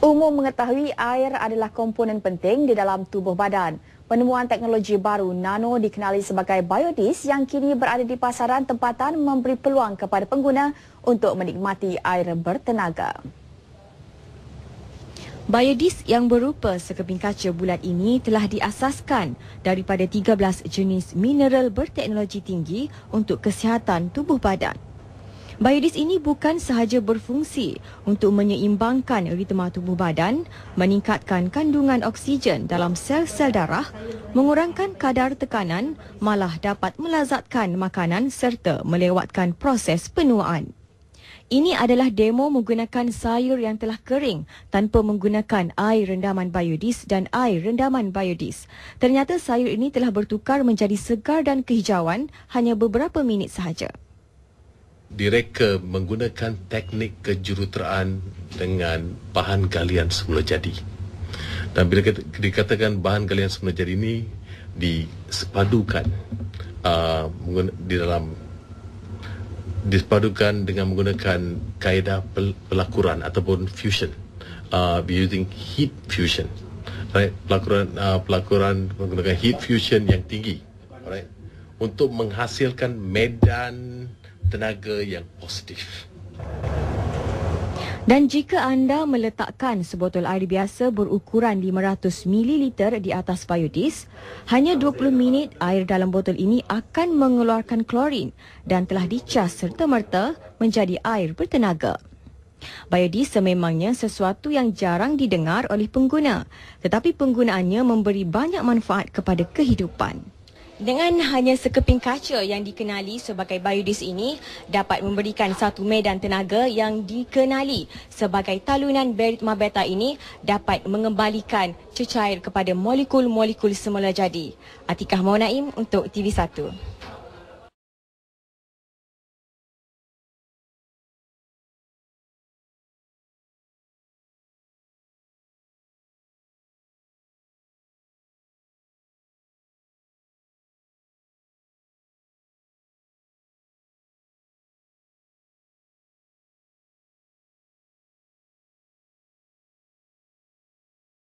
Umum mengetahui air adalah komponen penting di dalam tubuh badan. Penemuan teknologi baru nano dikenali sebagai biodis yang kini berada di pasaran tempatan memberi peluang kepada pengguna untuk menikmati air bertenaga. Biodis yang berupa sekeping kaca bulat ini telah diasaskan daripada 13 jenis mineral berteknologi tinggi untuk kesihatan tubuh badan. Biodis ini bukan sahaja berfungsi untuk menyeimbangkan ritma tubuh badan, meningkatkan kandungan oksigen dalam sel-sel darah, mengurangkan kadar tekanan, malah dapat melazatkan makanan serta melewatkan proses penuaan. Ini adalah demo menggunakan sayur yang telah kering tanpa menggunakan air rendaman biodis dan air rendaman biodis. Ternyata sayur ini telah bertukar menjadi segar dan kehijauan hanya beberapa minit sahaja direka menggunakan teknik kejuruteraan dengan bahan galian semula jadi. Dan bila kata, dikatakan bahan galian semula jadi ini disepadukan uh, di dalam disepadukan dengan menggunakan kaedah pel, pelakuran ataupun fusion uh, using heat fusion right? pelakuran uh, pelakuran menggunakan heat fusion yang tinggi right? untuk menghasilkan medan tenaga yang positif. Dan jika anda meletakkan sebotol air biasa berukuran 500 ml di atas payudis, hanya 20 minit air dalam botol ini akan mengeluarkan klorin dan telah dicas serta-merta menjadi air bertenaga. Biodis sememangnya sesuatu yang jarang didengar oleh pengguna, tetapi penggunaannya memberi banyak manfaat kepada kehidupan. Dengan hanya sekeping kaca yang dikenali sebagai biodis ini dapat memberikan satu medan tenaga yang dikenali sebagai talunan berit mabeta ini dapat mengembalikan cecair kepada molekul-molekul semula jadi. Atikah Mau untuk TV1.